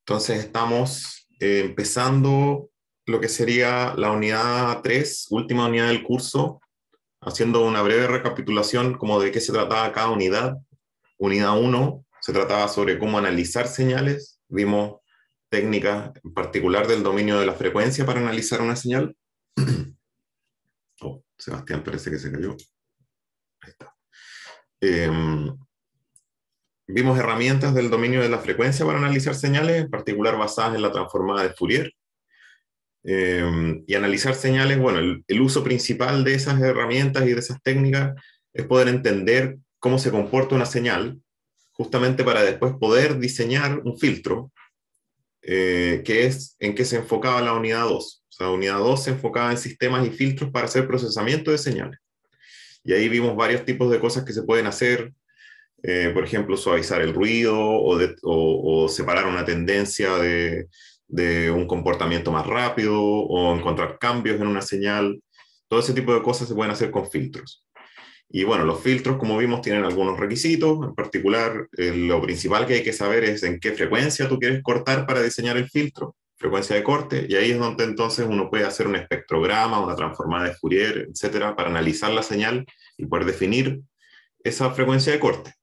Entonces estamos eh, empezando lo que sería la unidad 3, última unidad del curso, haciendo una breve recapitulación como de qué se trataba cada unidad. Unidad 1 se trataba sobre cómo analizar señales, vimos técnicas en particular del dominio de la frecuencia para analizar una señal. Oh, Sebastián parece que se cayó. Ahí está. Em, Vimos herramientas del dominio de la frecuencia para analizar señales, en particular basadas en la transformada de Fourier. Em, y analizar señales, bueno, el, uso principal de esas herramientas y de esas técnicas es poder entender cómo se comporta una señal, justamente para después poder diseñar un filtro, eh, que es en que se enfocaba la unidad 2. O sea, la unidad 2 se enfocaba en sistemas y filtros para hacer procesamiento de señales. Y ahí vimos varios tipos de cosas que se pueden hacer, eh, por ejemplo, suavizar el ruido o, separar una tendencia de, un comportamiento más rápido o encontrar cambios en una señal. Todo ese tipo de cosas se pueden hacer con filtros. Y bueno, los filtros, como vimos, tienen algunos requisitos. En particular, eh, lo principal que hay que saber es en qué frecuencia tú quieres cortar para diseñar el filtro, frecuencia de corte. Y ahí es donde entonces uno puede hacer un espectrograma, una transformada de Fourier, etcétera, para analizar la señal y poder definir esa frecuencia de corte.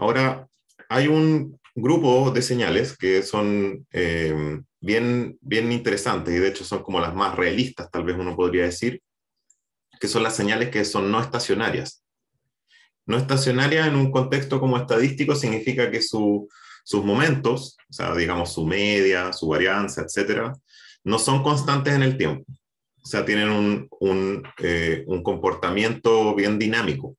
Ahora, hay un grupo de señales que son eh, bien, bien interesantes y de hecho son como las más realistas, tal vez uno podría decir, que son las señales que son no estacionarias. No estacionaria en un contexto como estadístico significa que sus momentos, o sea, digamos su media, su varianza, etcétera, no son constantes en el tiempo. O sea, tienen un, un, eh, un comportamiento bien dinámico.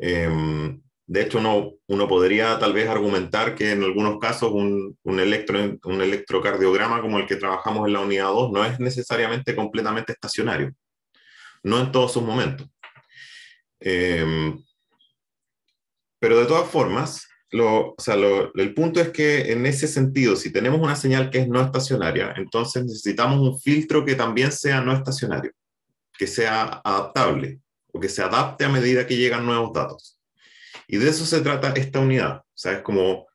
Em, de hecho, uno, uno podría tal vez argumentar que en algunos casos un, un, electro, un electrocardiograma como el que trabajamos en la unidad 2 no es necesariamente completamente estacionario, no en todos sus momentos. Em, pero de todas formas, el punto es que en ese sentido, si tenemos una señal que es no estacionaria, entonces necesitamos un filtro que también sea no estacionario, que sea adaptable o que se adapte a medida que llegan nuevos datos. Y de eso se trata esta unidad. O sea, es como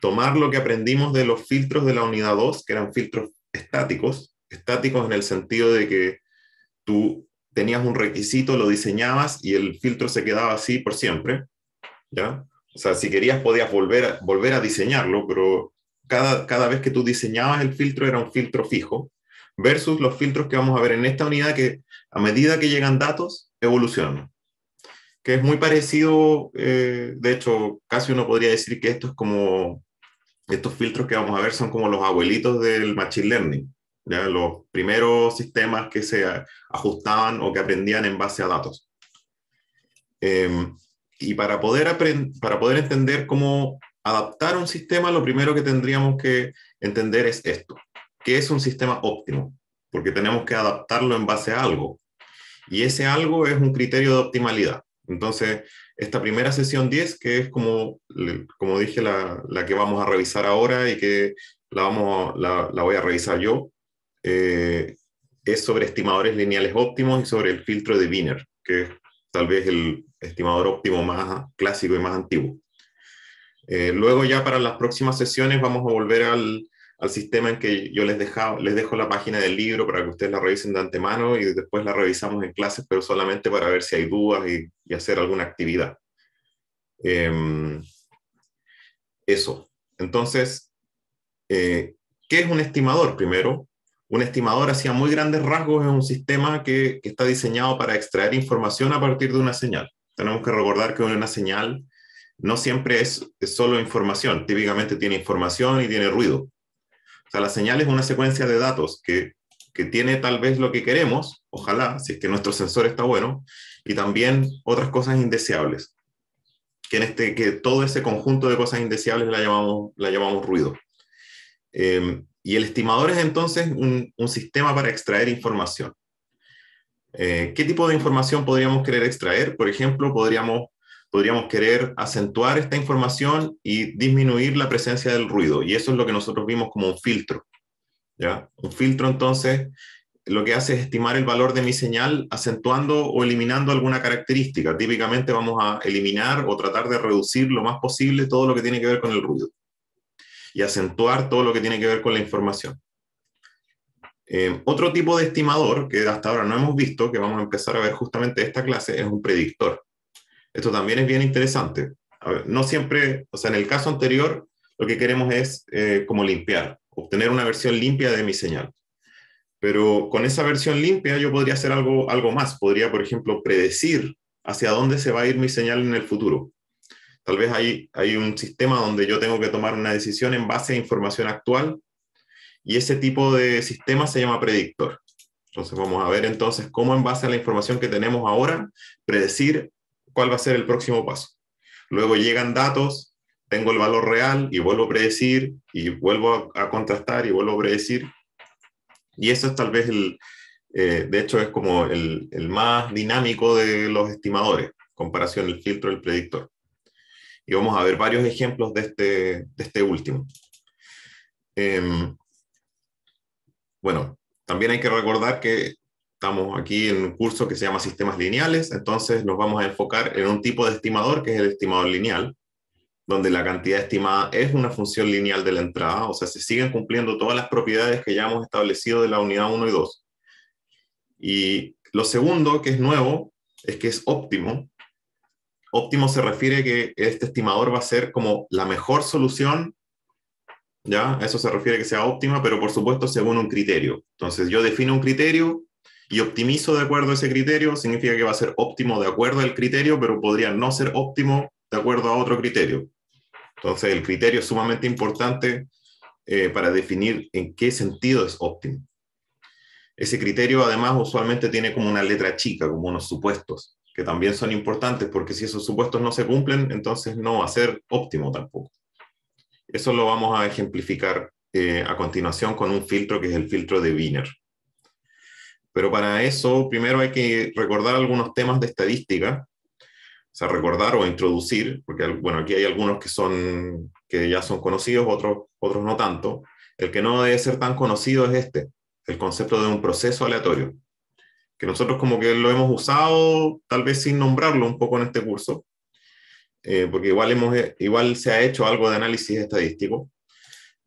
tomar lo que aprendimos de los filtros de la unidad 2, que eran filtros estáticos, estáticos en el sentido de que tú tenías un requisito, lo diseñabas y el filtro se quedaba así por siempre, ¿ya? O sea, si querías podías volver a, volver a diseñarlo, pero cada, cada vez que tú diseñabas el filtro era un filtro fijo, versus los filtros que vamos a ver en esta unidad que a medida que llegan datos evolucionan que es muy parecido, eh, de hecho, casi uno podría decir que esto como, estos filtros que vamos a ver son como los abuelitos del Machine Learning, los primeros sistemas que se ajustaban o que aprendían en base a datos. Em, y para poder, para poder entender cómo adaptar un sistema, lo primero que tendríamos que entender es esto, que es un sistema óptimo, porque tenemos que adaptarlo en base a algo. Y ese algo es un criterio de optimalidad. Entonces, esta primera sesión 10, que es como, como dije, la, que vamos a revisar ahora y que la, vamos, la, voy a revisar yo, eh, es sobre estimadores lineales óptimos y sobre el filtro de Wiener, que es tal vez el estimador óptimo más clásico y más antiguo. Eh, luego ya para las próximas sesiones vamos a volver al, al sistema en que yo les, les dejo la página del libro para que ustedes la revisen de antemano y después la revisamos en clase, pero solamente para ver si hay dudas y, hacer alguna actividad. Em, eso. Entonces, eh, ¿qué es un estimador primero? Un estimador hacía muy grandes rasgos es un sistema que, está diseñado para extraer información a partir de una señal. Tenemos que recordar que una señal no siempre es solo información, típicamente tiene información y tiene ruido la señal es una secuencia de datos que, tiene tal vez lo que queremos, ojalá, si es que nuestro sensor está bueno, y también otras cosas indeseables. Que, en este, que todo ese conjunto de cosas indeseables la llamamos, la llamamos ruido. Eh, y el estimador es entonces un, sistema para extraer información. Eh, ¿Qué tipo de información podríamos querer extraer? Por ejemplo, podríamos podríamos querer acentuar esta información y disminuir la presencia del ruido. Y eso es lo que nosotros vimos como un filtro. ¿ya? Un filtro entonces lo que hace es estimar el valor de mi señal acentuando o eliminando alguna característica. Típicamente vamos a eliminar o tratar de reducir lo más posible todo lo que tiene que ver con el ruido y acentuar todo lo que tiene que ver con la información. Eh, otro tipo de estimador que hasta ahora no hemos visto, que vamos a empezar a ver justamente esta clase, es un predictor. Esto también es bien interesante. no siempre, o sea, en el caso anterior, lo que queremos es eh, como limpiar, obtener una versión limpia de mi señal. Pero con esa versión limpia yo podría hacer algo, algo más. Podría, por ejemplo, predecir hacia dónde se va a ir mi señal en el futuro. Tal vez hay, hay un sistema donde yo tengo que tomar una decisión en base a información actual y ese tipo de sistema se llama predictor. Entonces vamos a ver entonces cómo en base a la información que tenemos ahora, predecir cuál va a ser el próximo paso. Luego llegan datos, tengo el valor real y vuelvo a predecir y vuelvo a, contrastar y vuelvo a predecir. Y eso es tal vez el, eh, de hecho es como el, más dinámico de los estimadores, comparación el filtro el predictor. Y vamos a ver varios ejemplos de este, este último. Em, bueno, también hay que recordar que Estamos aquí en un curso que se llama Sistemas Lineales, entonces nos vamos a enfocar en un tipo de estimador que es el estimador lineal, donde la cantidad estimada es una función lineal de la entrada, o sea, se siguen cumpliendo todas las propiedades que ya hemos establecido de la unidad 1 y 2. Y lo segundo, que es nuevo, es que es óptimo. Óptimo se refiere que este estimador va a ser como la mejor solución, ¿ya? eso se refiere que sea óptima, pero por supuesto según un criterio. Entonces yo defino un criterio y optimizo de acuerdo a ese criterio, significa que va a ser óptimo de acuerdo al criterio, pero podría no ser óptimo de acuerdo a otro criterio. Entonces, el criterio es sumamente importante eh, para definir en qué sentido es óptimo. Ese criterio, además, usualmente tiene como una letra chica, como unos supuestos, que también son importantes, porque si esos supuestos no se cumplen, entonces no va a ser óptimo tampoco. Eso lo vamos a ejemplificar eh, a continuación con un filtro que es el filtro de Wiener. Pero para eso, primero hay que recordar algunos temas de estadística, o sea, recordar o introducir, porque bueno, aquí hay algunos que, son, que ya son conocidos, otros, otros no tanto. El que no debe ser tan conocido es este, el concepto de un proceso aleatorio, que nosotros como que lo hemos usado, tal vez sin nombrarlo un poco en este curso, eh, porque igual, hemos, igual se ha hecho algo de análisis estadístico.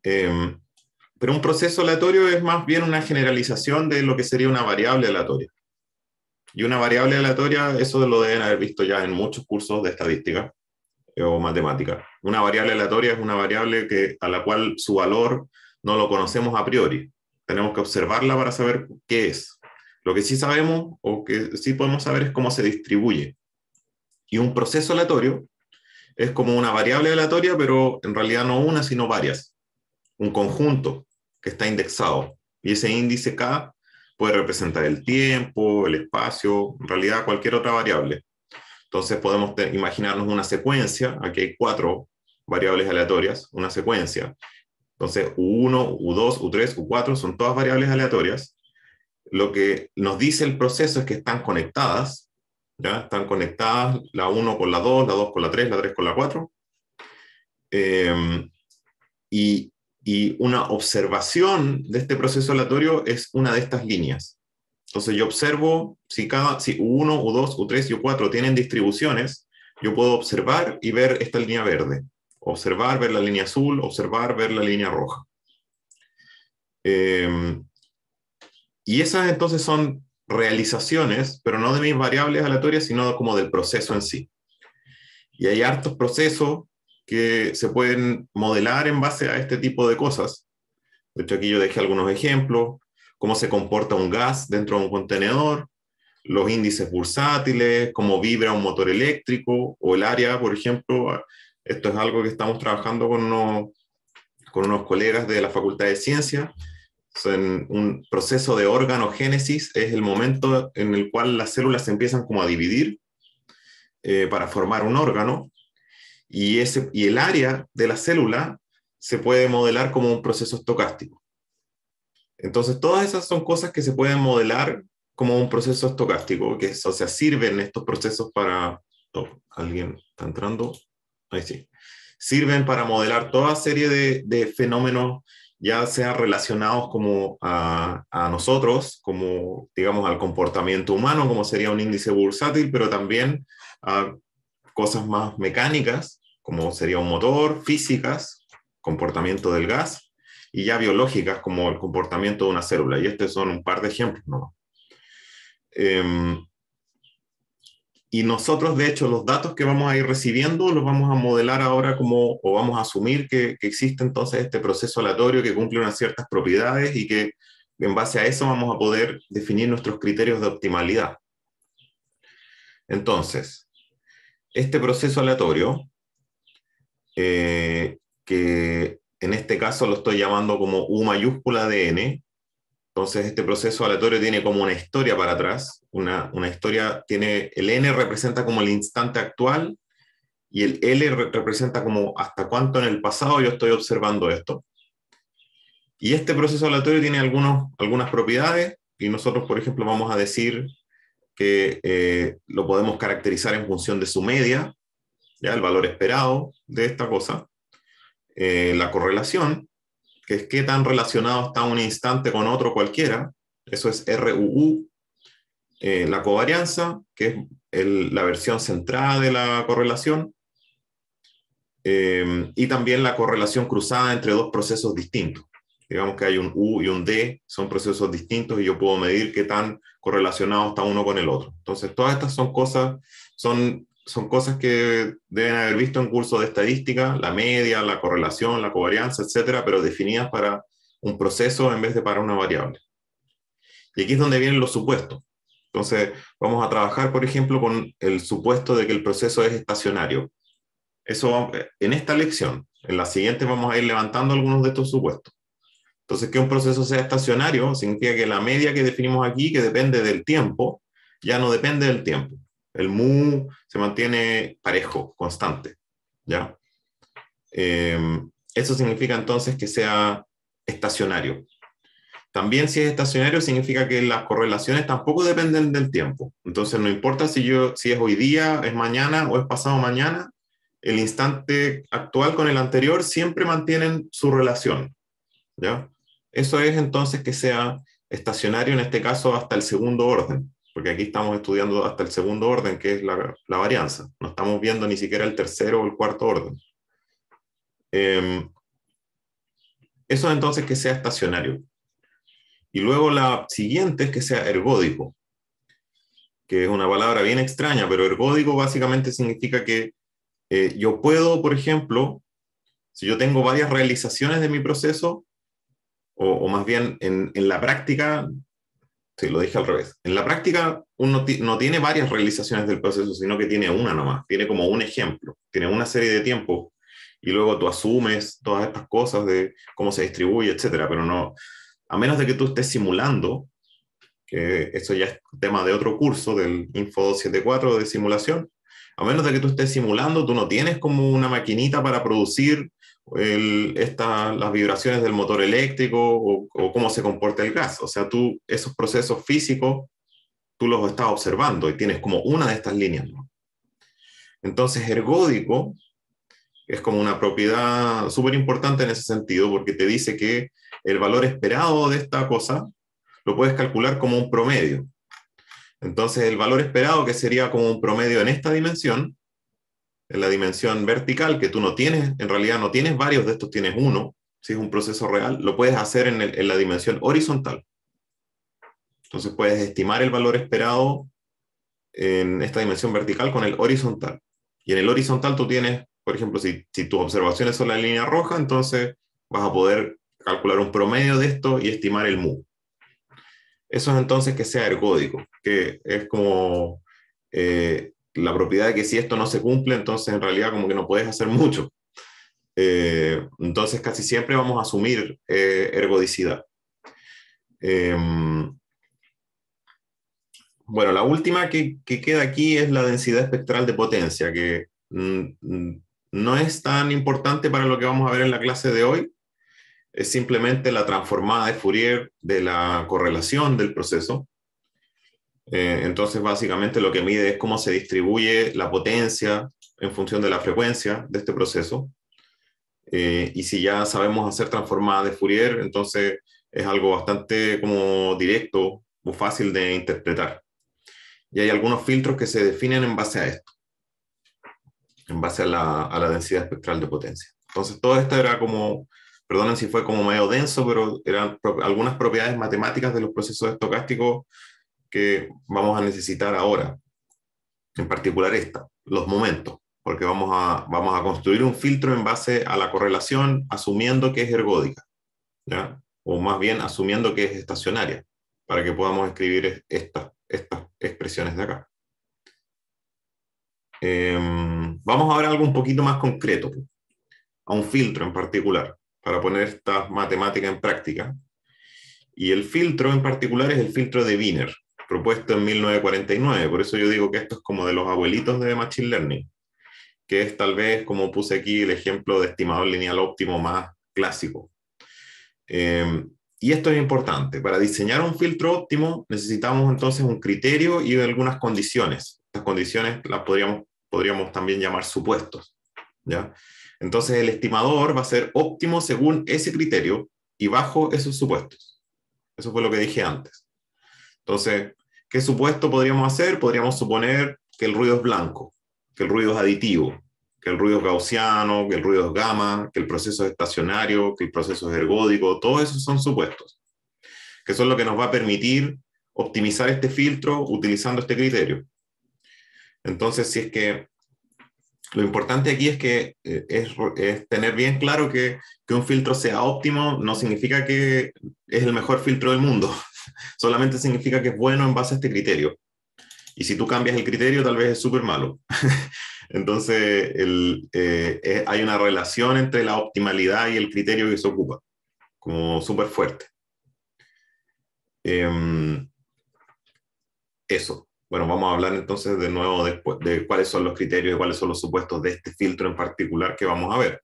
Em, pero un proceso aleatorio es más bien una generalización de lo que sería una variable aleatoria. Y una variable aleatoria, eso lo deben haber visto ya en muchos cursos de estadística eh, o matemática. Una variable aleatoria es una variable que, a la cual su valor no lo conocemos a priori. Tenemos que observarla para saber qué es. Lo que sí sabemos o que sí podemos saber es cómo se distribuye. Y un proceso aleatorio es como una variable aleatoria, pero en realidad no una, sino varias. Un conjunto que está indexado. Y ese índice K puede representar el tiempo, el espacio, en realidad cualquier otra variable. Entonces podemos imaginarnos una secuencia, aquí hay cuatro variables aleatorias, una secuencia. Entonces U1, U2, U3, U4 son todas variables aleatorias. Lo que nos dice el proceso es que están conectadas, ¿ya? Están conectadas la 1 con la 2, la 2 con la 3, la 3 con la 4. Em, y y una observación de este proceso aleatorio es una de estas líneas. Entonces yo observo si cada, si U1, U2, U3 y U4 tienen distribuciones, yo puedo observar y ver esta línea verde. Observar, ver la línea azul, observar, ver la línea roja. Em, y esas entonces son realizaciones, pero no de mis variables aleatorias, sino como del proceso en sí. Y hay hartos procesos que se pueden modelar en base a este tipo de cosas. De hecho, aquí yo dejé algunos ejemplos, cómo se comporta un gas dentro de un contenedor, los índices bursátiles, cómo vibra un motor eléctrico o el área, por ejemplo. Esto es algo que estamos trabajando con unos, con unos colegas de la Facultad de Ciencia. En un proceso de organogénesis es el momento en el cual las células se empiezan como a dividir eh, para formar un órgano y, ese, y el área de la célula se puede modelar como un proceso estocástico. Entonces, todas esas son cosas que se pueden modelar como un proceso estocástico, que o sea, sirven estos procesos para... Oh, ¿Alguien está entrando? Ahí sí. Sirven para modelar toda serie de, fenómenos ya sea relacionados como a, a, nosotros, como digamos al comportamiento humano, como sería un índice bursátil, pero también a cosas más mecánicas como sería un motor, físicas, comportamiento del gas, y ya biológicas, como el comportamiento de una célula. Y estos son un par de ejemplos ¿no? Em, y nosotros, de hecho, los datos que vamos a ir recibiendo los vamos a modelar ahora como, o vamos a asumir que, que existe entonces este proceso aleatorio que cumple unas ciertas propiedades y que en base a eso vamos a poder definir nuestros criterios de optimalidad. Entonces, este proceso aleatorio eh, que en este caso lo estoy llamando como U mayúscula de N. Entonces este proceso aleatorio tiene como una historia para atrás, una, historia tiene, el N representa como el instante actual y el L representa como hasta cuánto en el pasado yo estoy observando esto. Y este proceso aleatorio tiene algunos, algunas propiedades y nosotros, por ejemplo, vamos a decir que eh, lo podemos caracterizar en función de su media, ¿ya? el valor esperado de esta cosa, eh, la correlación, que es qué tan relacionado está un instante con otro cualquiera, eso es RUU, eh, la covarianza, que es la versión centrada de la correlación, eh, y también la correlación cruzada entre dos procesos distintos. Digamos que hay un U y un D, son procesos distintos y yo puedo medir qué tan correlacionado está uno con el otro. Entonces, todas estas son cosas, son son cosas que deben haber visto en curso de estadística, la media, la correlación, la covarianza, etcétera, pero definidas para un proceso en vez de para una variable. Y aquí es donde vienen los supuestos. Entonces, vamos a trabajar, por ejemplo, con el supuesto de que el proceso es estacionario. Eso en esta lección, en la siguiente vamos a ir levantando algunos de estos supuestos. Entonces, que un proceso sea estacionario significa que la media que definimos aquí, que depende del tiempo, ya no depende del tiempo. El mu se mantiene parejo, constante. ¿ya? Em, eso significa entonces que sea estacionario. También si es estacionario significa que las correlaciones tampoco dependen del tiempo. Entonces no importa si, yo, si es hoy día, es mañana o es pasado mañana, el instante actual con el anterior siempre mantienen su relación. ¿ya? Eso es entonces que sea estacionario en este caso hasta el segundo orden porque aquí estamos estudiando hasta el segundo orden, que es la, varianza. No estamos viendo ni siquiera el tercero o el cuarto orden. Em, eso entonces que sea estacionario. Y luego la siguiente es que sea ergódico, que es una palabra bien extraña, pero ergódico básicamente significa que eh, yo puedo, por ejemplo, si yo tengo varias realizaciones de mi proceso, o, más bien en, en la práctica Sí, lo dije al revés. En la práctica, uno no tiene varias realizaciones del proceso, sino que tiene una nomás, tiene como un ejemplo, tiene una serie de tiempos y luego tú asumes todas estas cosas de cómo se distribuye, etc. pero no, a menos de que tú estés simulando, que eso ya es tema de otro curso del Info 274 de simulación, a menos de que tú estés simulando, tú no tienes como una maquinita para producir las vibraciones del motor eléctrico o, cómo se comporta el gas. O sea, tú esos procesos físicos, tú los estás observando y tienes como una de estas líneas. Entonces, ergódico es como una propiedad súper importante en ese sentido porque te dice que el valor esperado de esta cosa lo puedes calcular como un promedio. Entonces, el valor esperado, que sería como un promedio en esta dimensión, en la dimensión vertical, que tú no tienes, en realidad no tienes varios de estos, tienes uno, si es un proceso real, lo puedes hacer en, la dimensión horizontal. Entonces puedes estimar el valor esperado en esta dimensión vertical con el horizontal. Y en el horizontal tú tienes, por ejemplo, si, si tus observaciones son la línea roja, entonces vas a poder calcular un promedio de esto y estimar el mu. Eso es entonces que sea ergódico, que es como eh, la propiedad de que si esto no se cumple, entonces en realidad como que no puedes hacer mucho. Eh, entonces casi siempre vamos a asumir eh, ergodicidad. Em, bueno, la última que, queda aquí es la densidad espectral de potencia, que mm, mm, no es tan importante para lo que vamos a ver en la clase de hoy. Es simplemente la transformada de Fourier de la correlación del proceso. Eh, entonces, básicamente lo que mide es cómo se distribuye la potencia en función de la frecuencia de este proceso. Eh, y si ya sabemos hacer transformadas de Fourier, entonces es algo bastante como directo o fácil de interpretar. Y hay algunos filtros que se definen en base a esto, en base a la, densidad espectral de potencia. Entonces, todo esto era como, perdonen si fue como medio denso, pero eran algunas propiedades matemáticas de los procesos estocásticos que vamos a necesitar ahora, en particular esta, los momentos, porque vamos a, vamos a construir un filtro en base a la correlación asumiendo que es ergódica, o más bien asumiendo que es estacionaria, para que podamos escribir estas estas expresiones de acá. Em, vamos ahora a algo un poquito más concreto, a un filtro en particular, para poner esta matemática en práctica. Y el filtro en particular es el filtro de Wiener propuesto en 1949. Por eso yo digo que esto es como de los abuelitos de Machine Learning, que es tal vez, como puse aquí, el ejemplo de estimador lineal óptimo más clásico. Em, y esto es importante. Para diseñar un filtro óptimo necesitamos entonces un criterio y algunas condiciones. Estas condiciones las podríamos, podríamos también llamar supuestos. ¿ya? Entonces el estimador va a ser óptimo según ese criterio y bajo esos supuestos. Eso fue lo que dije antes. Entonces, ¿Qué supuesto podríamos hacer? Podríamos suponer que el ruido es blanco, que el ruido es aditivo, que el ruido es gaussiano, que el ruido es gamma, que el proceso es estacionario, que el proceso es ergódico, todos esos son supuestos, que son lo que nos va a permitir optimizar este filtro utilizando este criterio. Entonces, si es que lo importante aquí es que eh, es, tener bien claro que un filtro sea óptimo no significa que es el mejor filtro del mundo solamente significa que es bueno en base a este criterio. Y si tú cambias el criterio, tal vez es súper malo. Entonces, eh, hay una relación entre la optimalidad y el criterio que se ocupa, como súper fuerte. Em, eso. Bueno, vamos a hablar entonces de nuevo de cuáles son los criterios y cuáles son los supuestos de este filtro en particular que vamos a ver.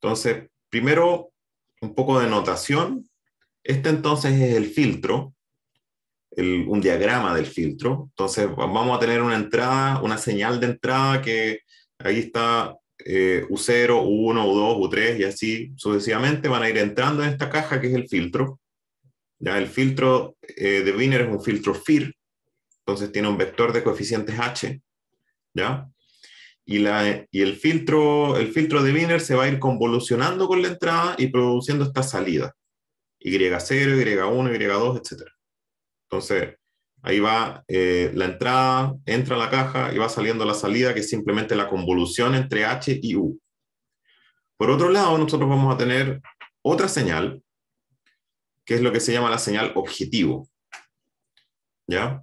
Entonces, primero, un poco de notación este entonces es el filtro, un diagrama del filtro. Entonces vamos a tener una entrada, una señal de entrada que ahí está U0, U1, U2, U3 y así sucesivamente van a ir entrando en esta caja que es el filtro. Ya el filtro eh, de Wiener es un filtro FIR, entonces tiene un vector de coeficientes H, ¿ya? Y, la, y el, filtro, el filtro de Wiener se va a ir convolucionando con la entrada y produciendo esta salida. Y0, Y1, Y2, etc. Entonces, ahí va eh, la entrada, entra a la caja y va saliendo la salida, que es simplemente la convolución entre H y U. Por otro lado, nosotros vamos a tener otra señal, que es lo que se llama la señal objetivo. ¿Ya?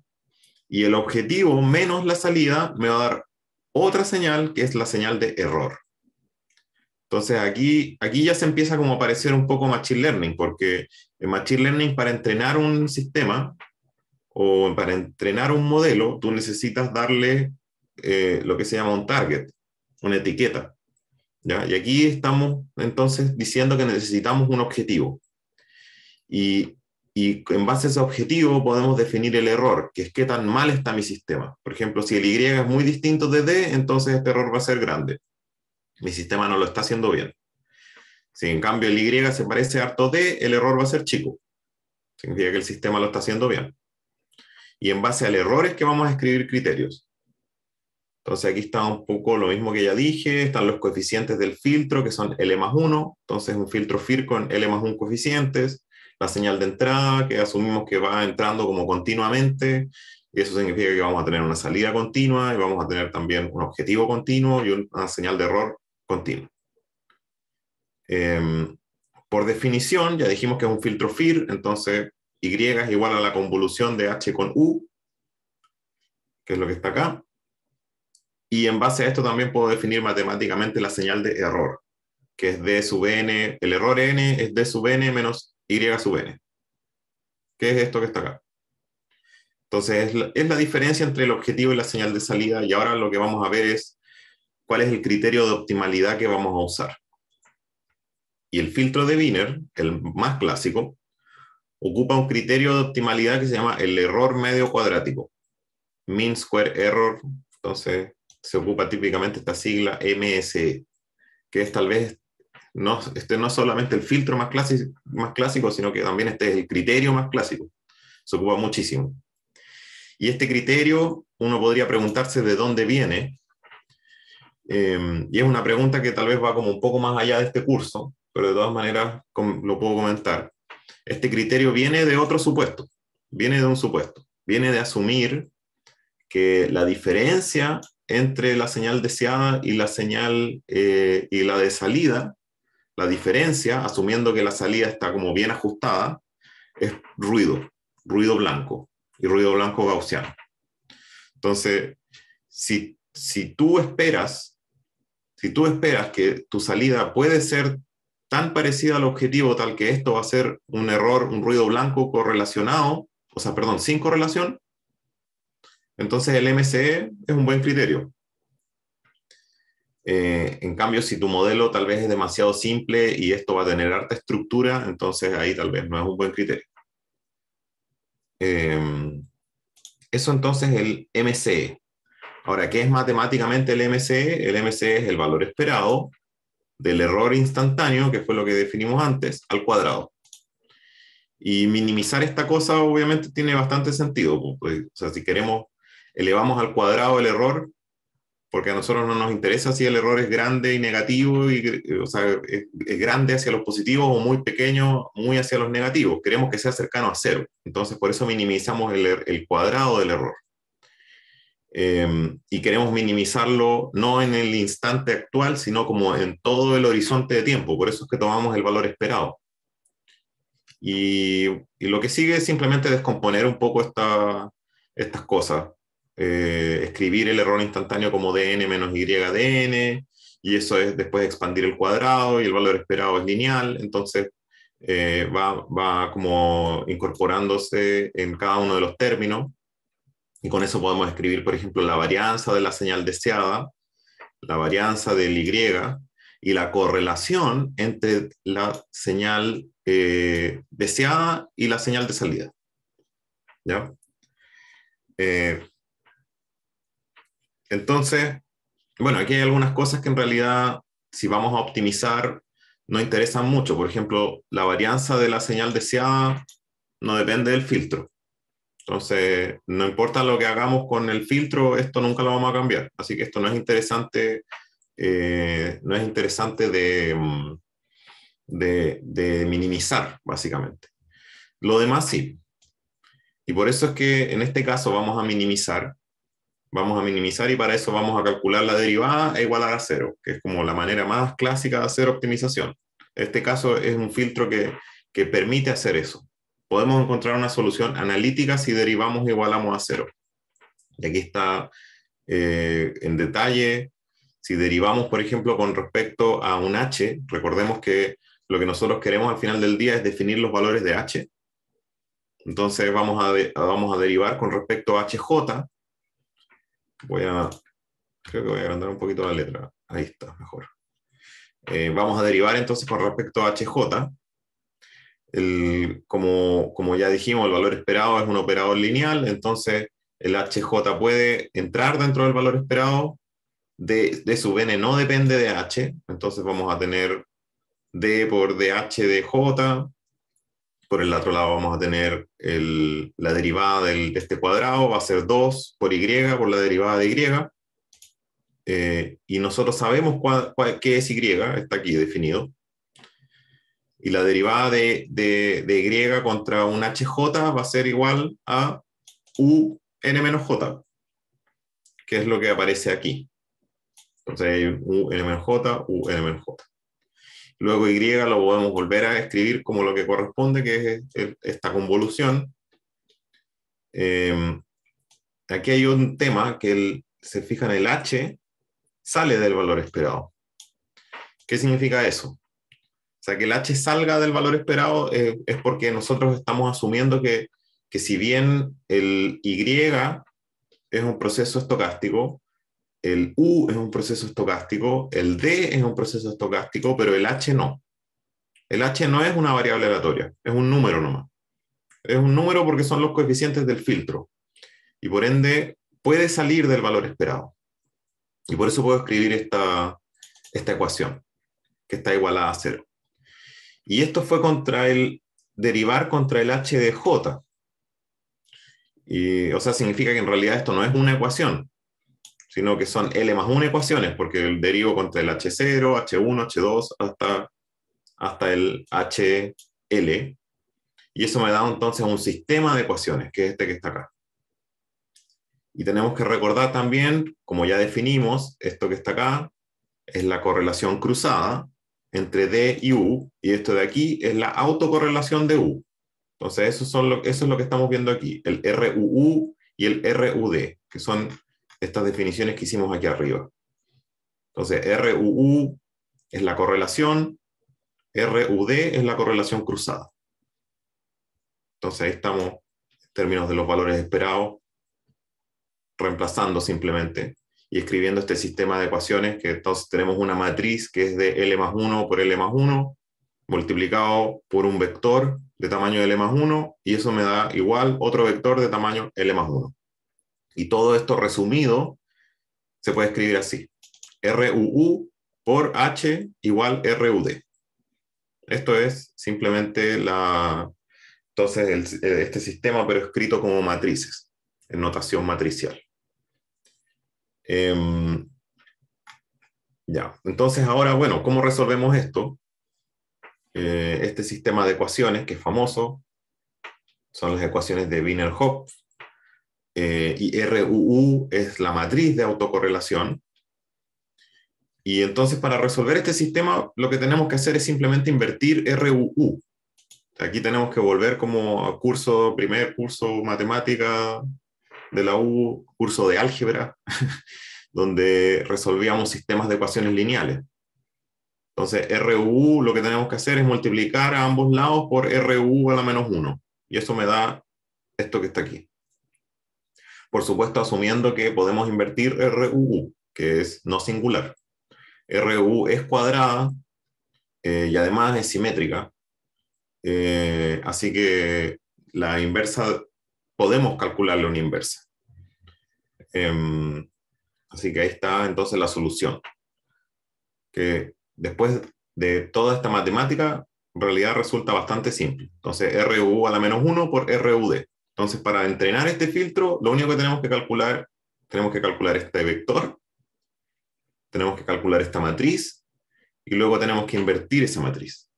Y el objetivo menos la salida me va a dar otra señal, que es la señal de error. Entonces aquí, aquí ya se empieza como a parecer un poco Machine Learning, porque en Machine Learning para entrenar un sistema o para entrenar un modelo, tú necesitas darle eh, lo que se llama un target, una etiqueta. Y aquí estamos entonces diciendo que necesitamos un objetivo. Y, y en base a ese objetivo podemos definir el error, que es qué tan mal está mi sistema. Por ejemplo, si el Y es muy distinto de D, entonces este error va a ser grande mi sistema no lo está haciendo bien. Si en cambio el Y se parece harto D, el error va a ser chico. Significa que el sistema lo está haciendo bien. Y en base al error es que vamos a escribir criterios. Entonces aquí está un poco lo mismo que ya dije, están los coeficientes del filtro, que son L más 1, entonces un filtro FIR con L más 1 coeficientes, la señal de entrada, que asumimos que va entrando como continuamente, y eso significa que vamos a tener una salida continua, y vamos a tener también un objetivo continuo y una señal de error continuo. Em, por definición, ya dijimos que es un filtro FIR, entonces Y es igual a la convolución de H con U, que es lo que está acá. Y en base a esto también puedo definir matemáticamente la señal de error, que es D sub n, el error n es D sub n menos Y sub n. ¿Qué es esto que está acá? Entonces, es la diferencia entre el objetivo y la señal de salida, y ahora lo que vamos a ver es cuál es el criterio de optimalidad que vamos a usar. Y el filtro de Wiener, el más clásico, ocupa un criterio de optimalidad que se llama el error medio cuadrático. Mean Square Error, entonces se ocupa típicamente esta sigla MSE, que es tal vez, no, este no solamente el filtro más, más clásico, sino que también este es el criterio más clásico. Se ocupa muchísimo. Y este criterio, uno podría preguntarse de dónde viene, Em, y es una pregunta que tal vez va como un poco más allá de este curso, pero de todas maneras lo puedo comentar. Este criterio viene de otro supuesto, viene de un supuesto, viene de asumir que la diferencia entre la señal deseada y la señal eh, y la de salida, la diferencia, asumiendo que la salida está como bien ajustada, es ruido, ruido blanco y ruido blanco gaussiano. Entonces, si, si tú esperas si tú esperas que tu salida puede ser tan parecida al objetivo tal que esto va a ser un error, un ruido blanco correlacionado, o sea, perdón, sin correlación, entonces el MCE es un buen criterio. Eh, en cambio, si tu modelo tal vez es demasiado simple y esto va a tener harta estructura, entonces ahí tal vez no es un buen criterio. Em, eso entonces es el MCE. Ahora, ¿qué es matemáticamente el MC? El MC es el valor esperado del error instantáneo, que fue lo que definimos antes, al cuadrado. Y minimizar esta cosa obviamente tiene bastante sentido. Pues, pues, o sea, si queremos, elevamos al cuadrado el error, porque a nosotros no nos interesa si el error es grande y negativo, y, o sea, es, grande hacia los positivos o muy pequeño, muy hacia los negativos. Queremos que sea cercano a cero. Entonces, por eso minimizamos el cuadrado del error. Em, y queremos minimizarlo no en el instante actual, sino como en todo el horizonte de tiempo. Por eso es que tomamos el valor esperado. Y, lo que sigue es simplemente descomponer un poco esta, estas cosas. Eh, escribir el error instantáneo como dn menos y dn, y eso es después expandir el cuadrado y el valor esperado es lineal, entonces eh, va, va como incorporándose en cada uno de los términos y con eso podemos escribir, por ejemplo, la varianza de la señal deseada, la varianza del Y y la correlación entre la señal eh, deseada y la señal de salida. Eh, entonces, bueno, aquí hay algunas cosas que en realidad, si vamos a optimizar, no interesan mucho. Por ejemplo, la varianza de la señal deseada no depende del filtro. Entonces, no importa lo que hagamos con el filtro, esto nunca lo vamos a cambiar. Así que esto no es interesante, eh, no es interesante mm, de, minimizar, básicamente. Lo demás sí. Y por eso es que en este caso vamos a minimizar. Vamos a minimizar y para eso vamos a calcular la derivada e igualar a cero, que es como la manera más clásica de hacer optimización. Este caso es un filtro que permite hacer eso podemos encontrar una solución analítica si derivamos e igualamos a cero. Y aquí está eh, en detalle, si derivamos, por ejemplo, con respecto a un h, recordemos que lo que nosotros queremos al final del día es definir los valores de h. Entonces vamos a, vamos a derivar con respecto a hj. Voy a, creo que voy a agrandar un poquito la letra. Ahí está, mejor. Eh, vamos a derivar entonces con respecto a hj como, ya dijimos, el valor esperado es un operador lineal, entonces el HJ puede entrar dentro del valor esperado, de, de sub n no depende de h, entonces vamos a tener d por dh de j, por el otro lado vamos a tener la derivada de este cuadrado, va a ser 2 por y, por la derivada de y, eh, y nosotros sabemos qué es y, está aquí definido, y la derivada de, de, Y contra un HJ va a ser igual a UN J, que es lo que aparece aquí. Entonces hay un J, UN J. Luego Y lo podemos volver a escribir como lo que corresponde, que es esta convolución. Em, aquí hay un tema que se fija en el H, sale del valor esperado. ¿Qué significa eso? O sea, que el H salga del valor esperado eh, es porque nosotros estamos asumiendo que, si bien el Y es un proceso estocástico, el U es un proceso estocástico, el D es un proceso estocástico, pero el H no. El H no es una variable aleatoria, es un número nomás. Es un número porque son los coeficientes del filtro. Y por ende, puede salir del valor esperado. Y por eso puedo escribir esta, esta ecuación, que está igualada a cero. Y esto fue contra el derivar contra el h de j. Y, o sea, significa que en realidad esto no es una ecuación, sino que son L más 1 ecuaciones, porque el derivo contra el H0, H1, H2, hasta, hasta el HL. Y eso me da entonces un sistema de ecuaciones, que es este que está acá. Y tenemos que recordar también, como ya definimos, esto que está acá es la correlación cruzada, entre D y U, y esto de aquí es la autocorrelación de U. Entonces, eso, son es lo que estamos viendo aquí, el RUU y el RUD, que son estas definiciones que hicimos aquí arriba. Entonces, RUU es la correlación, RUD es la correlación cruzada. Entonces, ahí estamos, en términos de los valores esperados, reemplazando simplemente y escribiendo este sistema de ecuaciones, que entonces tenemos una matriz que es de L más 1 por L más 1, multiplicado por un vector de tamaño L más 1, y eso me da igual otro vector de tamaño L más 1. Y todo esto resumido se puede escribir así. RUU por H igual RUD. Esto es simplemente la, entonces este sistema, pero escrito como matrices, en notación matricial. Em, ya, entonces ahora, bueno, ¿cómo resolvemos esto? Eh, este sistema de ecuaciones que es famoso, son las ecuaciones de Wiener-Hopf, eh, y RUU es la matriz de autocorrelación. Y entonces para resolver este sistema lo que tenemos que hacer es simplemente invertir RUU. Aquí tenemos que volver como curso, primer curso matemática de la U, curso de álgebra, donde resolvíamos sistemas de ecuaciones lineales. Entonces, RU lo que tenemos que hacer es multiplicar a ambos lados por RU a la menos 1. Y eso me da esto que está aquí. Por supuesto, asumiendo que podemos invertir RU, que es no singular. RU es cuadrada eh, y además es simétrica. Eh, así que la inversa podemos calcularle una inversa. Em, así que ahí está entonces la solución. Que después de toda esta matemática, en realidad resulta bastante simple. Entonces, RU a la menos 1 por RUD. Entonces, para entrenar este filtro, lo único que tenemos que calcular, tenemos que calcular este vector, tenemos que calcular esta matriz, y luego tenemos que invertir esa matriz.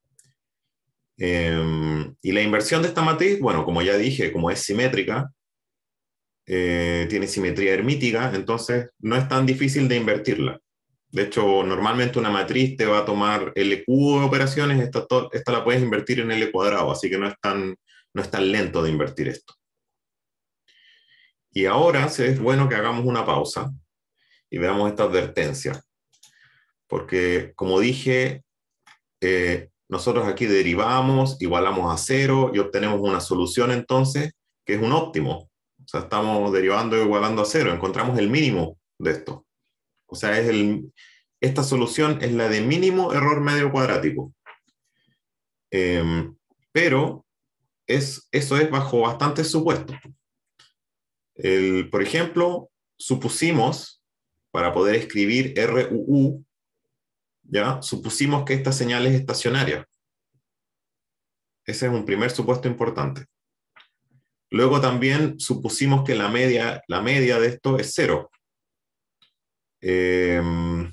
Em, y la inversión de esta matriz, bueno, como ya dije, como es simétrica, eh, tiene simetría hermítica, entonces no es tan difícil de invertirla. De hecho, normalmente una matriz te va a tomar L cubo de operaciones, esta, esta la puedes invertir en L cuadrado, así que no es, tan, no es tan lento de invertir esto. Y ahora es bueno que hagamos una pausa y veamos esta advertencia. Porque, como dije, eh, nosotros aquí derivamos, igualamos a cero y obtenemos una solución entonces que es un óptimo. O sea, estamos derivando y igualando a cero, encontramos el mínimo de esto. O sea, es esta solución es la de mínimo error medio cuadrático. Em, pero es, eso es bajo bastantes supuestos. por ejemplo, supusimos, para poder escribir RUU, ¿ya? Supusimos que esta señal es estacionaria. Ese es un primer supuesto importante. Luego también supusimos que la media, la media de esto es cero. Em,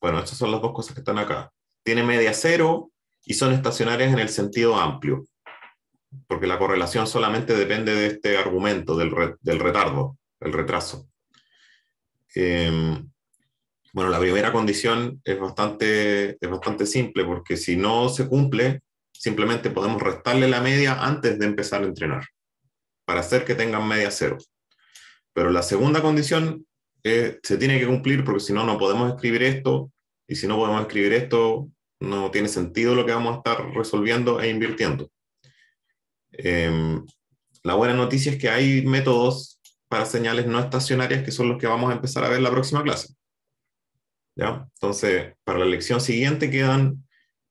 bueno, estas son las dos cosas que están acá. Tiene media cero y son estacionarias en el sentido amplio, porque la correlación solamente depende de este argumento, del, retardo, el retraso. Em, bueno, la primera condición es bastante, bastante simple, porque si no se cumple, simplemente podemos restarle la media antes de empezar a entrenar, para hacer que tengan media cero. Pero la segunda condición eh, se tiene que cumplir, porque si no, no podemos escribir esto, y si no podemos escribir esto, no tiene sentido lo que vamos a estar resolviendo e invirtiendo. Em, la buena noticia es que hay métodos para señales no estacionarias que son los que vamos a empezar a ver la próxima clase. ¿ya? Entonces, para la lección siguiente quedan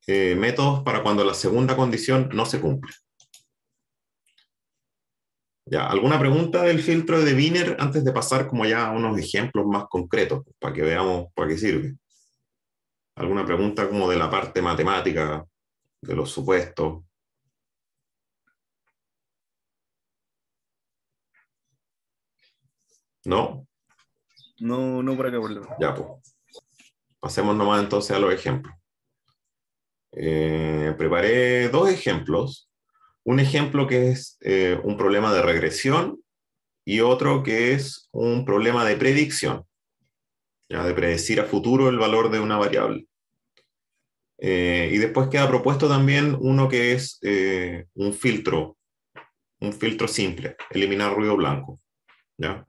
eh, métodos para cuando la segunda condición no se cumple. ¿Ya? ¿Alguna pregunta del filtro de Wiener antes de pasar como ya a unos ejemplos más concretos pues, para que veamos para qué sirve? ¿Alguna pregunta como de la parte matemática, de los supuestos? ¿No? No, no para que por Ya, pues. Pasemos nomás entonces a los ejemplos. Eh, preparé dos ejemplos. Un ejemplo que es eh, un problema de regresión y otro que es un problema de predicción, ya, de predecir a futuro el valor de una variable. Eh, y después queda propuesto también uno que es un filtro, un filtro simple, eliminar ruido blanco. ¿ya?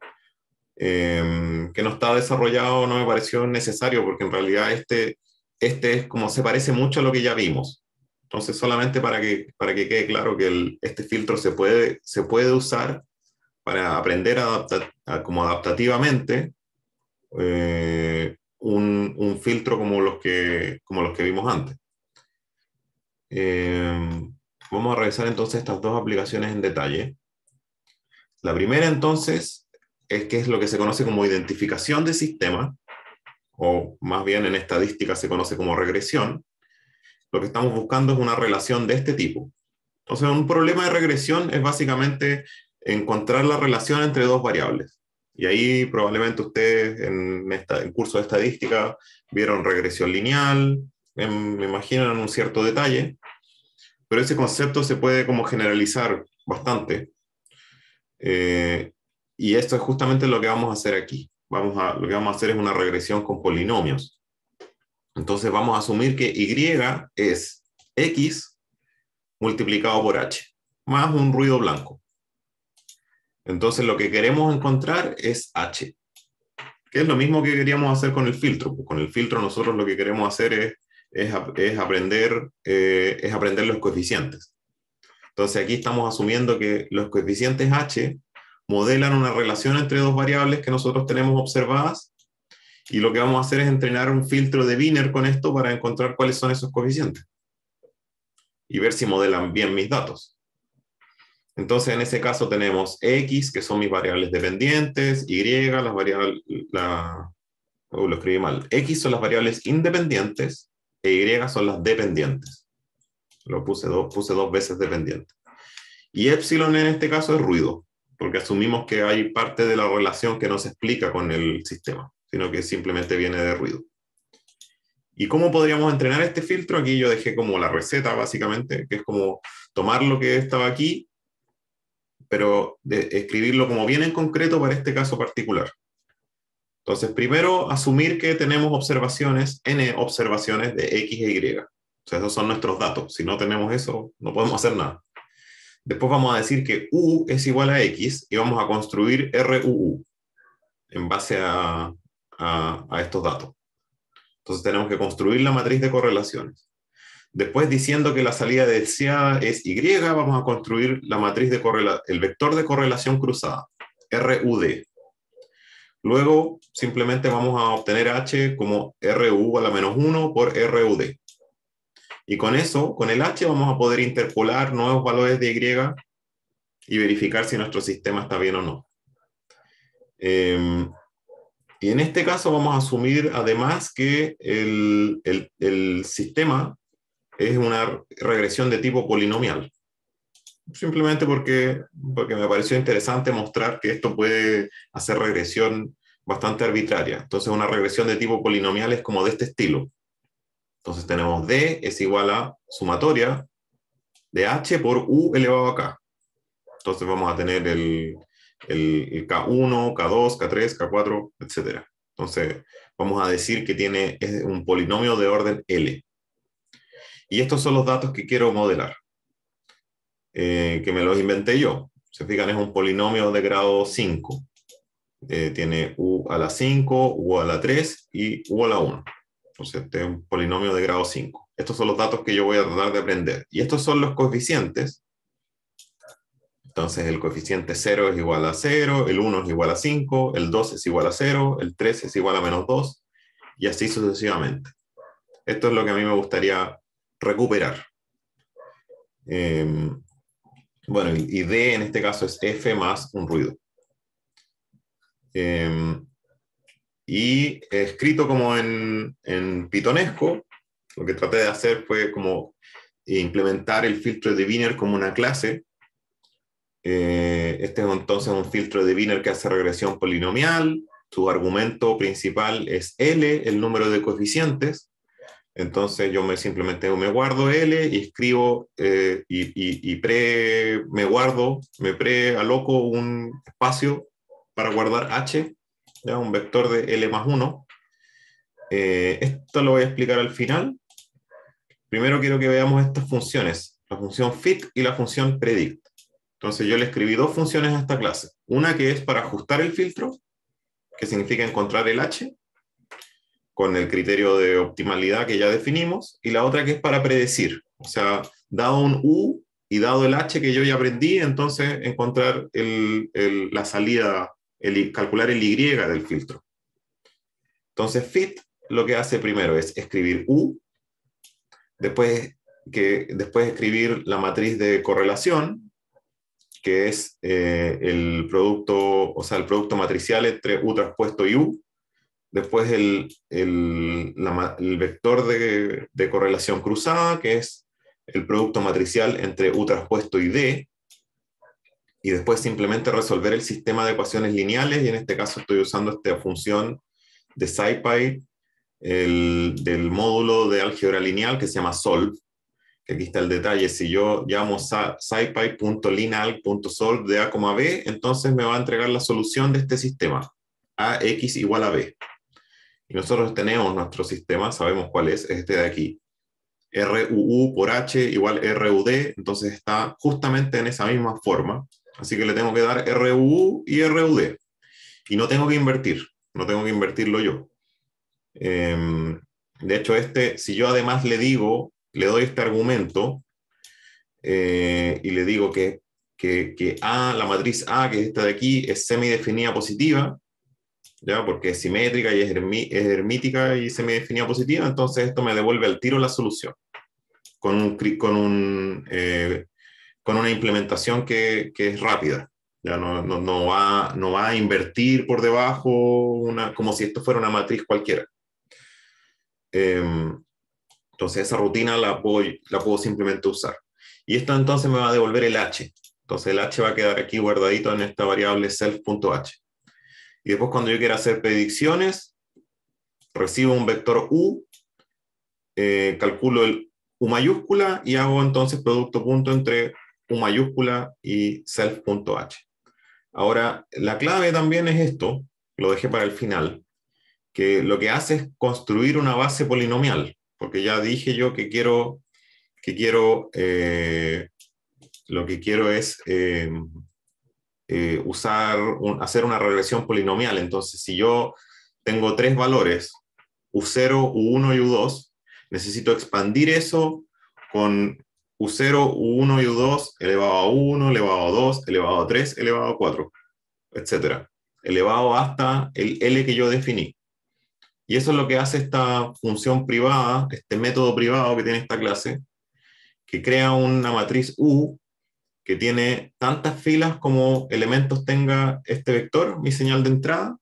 Em, que no está desarrollado no me pareció necesario porque en realidad este, este es como se parece mucho a lo que ya vimos. Entonces, solamente para que, para que quede claro que este filtro se puede, se puede usar para aprender como adaptativamente eh, un, un, filtro como los que, como los que vimos antes. Em, vamos a revisar entonces estas dos aplicaciones en detalle. La primera entonces es que es lo que se conoce como identificación de sistema, o más bien en estadística se conoce como regresión, lo que estamos buscando es una relación de este tipo. Entonces, un problema de regresión es básicamente encontrar la relación entre dos variables. Y ahí probablemente ustedes en, esta, curso de estadística vieron regresión lineal, em, me imagino en un cierto detalle, pero ese concepto se puede como generalizar bastante. Eh, y esto es justamente lo que vamos a hacer aquí. Vamos a, lo que vamos a hacer es una regresión con polinomios. Entonces vamos a asumir que Y es X multiplicado por H, más un ruido blanco. Entonces lo que queremos encontrar es H, que es lo mismo que queríamos hacer con el filtro. Pues, con el filtro nosotros lo que queremos hacer es, es, aprender, eh, es aprender los coeficientes. Entonces aquí estamos asumiendo que los coeficientes H modelan una relación entre dos variables que nosotros tenemos observadas y lo que vamos a hacer es entrenar un filtro de Wiener con esto para encontrar cuáles son esos coeficientes y ver si modelan bien mis datos. Entonces, en ese caso tenemos X, que son mis variables dependientes, Y, las variables, uh, lo escribí mal, X son las variables independientes e Y son las dependientes. Lo puse, dos puse dos veces dependiente. Y epsilon en este caso es ruido porque asumimos que hay parte de la relación que no se explica con el sistema, sino que simplemente viene de ruido. ¿Y cómo podríamos entrenar este filtro? Aquí yo dejé como la receta, básicamente, que es como tomar lo que estaba aquí, pero escribirlo como bien en concreto para este caso particular. Entonces, primero, asumir que tenemos observaciones, n observaciones de X e Y. esos son nuestros datos. Si no tenemos eso, no podemos hacer nada. Después vamos a decir que U es igual a X y vamos a construir RUU en base a, estos datos. Entonces tenemos que construir la matriz de correlaciones. Después, diciendo que la salida deseada es Y, vamos a construir la matriz de el vector de correlación cruzada, RUD. Luego, simplemente vamos a obtener H como RU a la menos 1 por RUD. Y con eso, con el H, vamos a poder interpolar nuevos valores de Y y verificar si nuestro sistema está bien o no. Em, y en este caso vamos a asumir además que el, el, el, sistema es una regresión de tipo polinomial. Simplemente porque, porque me pareció interesante mostrar que esto puede hacer regresión bastante arbitraria. Entonces una regresión de tipo polinomial es como de este estilo. Entonces tenemos D es igual a sumatoria de H por U elevado a K. Entonces vamos a tener el, K1, K2, K3, K4, etc. Entonces vamos a decir que tiene, es un polinomio de orden L. Y estos son los datos que quiero modelar, eh, que me los inventé yo. Se fijan, es un polinomio de grado 5. Eh, tiene U a la 5, U a la 3 y U a la 1 este es un polinomio de grado 5. Estos son los datos que yo voy a tratar de aprender. Y estos son los coeficientes. Entonces el coeficiente 0 es igual a 0, el 1 es igual a 5, el 2 es igual a 0, el 3 es igual a menos 2, y así sucesivamente. Esto es lo que a mí me gustaría recuperar. Em, bueno, y D en este caso es F más un ruido. Eh, y escrito como en, en pitonesco, lo que traté de hacer fue como implementar el filtro de Wiener como una clase. Eh, este es entonces un filtro de Wiener que hace regresión polinomial. Su argumento principal es L, el número de coeficientes. Entonces yo me simplemente me guardo L y escribo eh, y, pre, me guardo, me pre aloco un espacio para guardar H un vector de L más 1. Eh, esto lo voy a explicar al final. Primero quiero que veamos estas funciones, la función fit y la función predict. Entonces yo le escribí dos funciones a esta clase. Una que es para ajustar el filtro, que significa encontrar el H, con el criterio de optimalidad que ya definimos, y la otra que es para predecir, o sea, dado un U y dado el H que yo ya aprendí, entonces encontrar el, la salida el, calcular el Y del filtro. Entonces, fit lo que hace primero es escribir U, después, que, después escribir la matriz de correlación, que es eh, el producto, o sea, el producto matricial entre U traspuesto y U, después el, el, vector de, de, correlación cruzada, que es el producto matricial entre U traspuesto y D, y después simplemente resolver el sistema de ecuaciones lineales, y en este caso estoy usando esta función de SciPy del módulo de álgebra lineal que se llama solve, que aquí está el detalle, si yo llamo scipy.linal.solve de A, B, entonces me va a entregar la solución de este sistema, AX igual a B. Y nosotros tenemos nuestro sistema, sabemos cuál es, es este de aquí. RUU por H igual RUD, entonces está justamente en esa misma forma. Así que le tengo que dar RU y RUD. Y no tengo que invertir, no tengo que invertirlo yo. Em, de hecho, este, si yo además le digo, le doy este argumento eh, y le digo que, que, que, A, la matriz A, que es esta de aquí, es semidefinida positiva, porque es simétrica y es, es hermítica y semidefinida positiva, entonces esto me devuelve al tiro la solución con un, con un eh, con una implementación que, es rápida. Ya no, no, va, a invertir por debajo una, como si esto fuera una matriz cualquiera. Em, entonces esa rutina la puedo, la puedo simplemente usar. Y esto entonces me va a devolver el h. Entonces el h va a quedar aquí guardadito en esta variable self.h. Y después cuando yo quiera hacer predicciones, recibo un vector u, eh, calculo el u mayúscula y hago entonces producto punto entre U mayúscula y self.h. Ahora, la clave también es esto, lo dejé para el final, que lo que hace es construir una base polinomial, porque ya dije yo que quiero, que quiero, eh, lo que quiero es em, eh, usar, hacer una regresión polinomial. Entonces, si yo tengo tres valores, U0, U1 y U2, necesito expandir eso con U0, U1 y U2 elevado a 1, elevado a 2, elevado a 3, elevado a 4, etc. Elevado hasta el L que yo definí. Y eso es lo que hace esta función privada, este método privado que tiene esta clase, que crea una matriz U que tiene tantas filas como elementos tenga este vector, mi señal de entrada,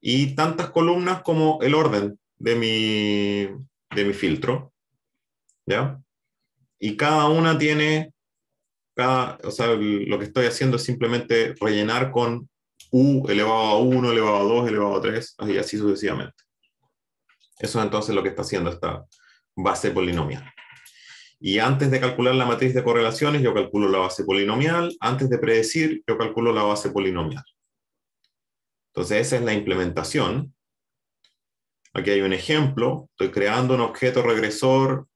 y tantas columnas como el orden de mi, de mi filtro. ¿Ya? y cada una tiene, cada, o sea, lo que estoy haciendo es simplemente rellenar con u elevado a 1, elevado a 2, elevado a 3, y así sucesivamente. Eso es entonces lo que está haciendo esta base polinomial. Y antes de calcular la matriz de correlaciones, yo calculo la base polinomial. Antes de predecir, yo calculo la base polinomial. Entonces, esa es la implementación. Aquí hay un ejemplo. Estoy creando un objeto regresor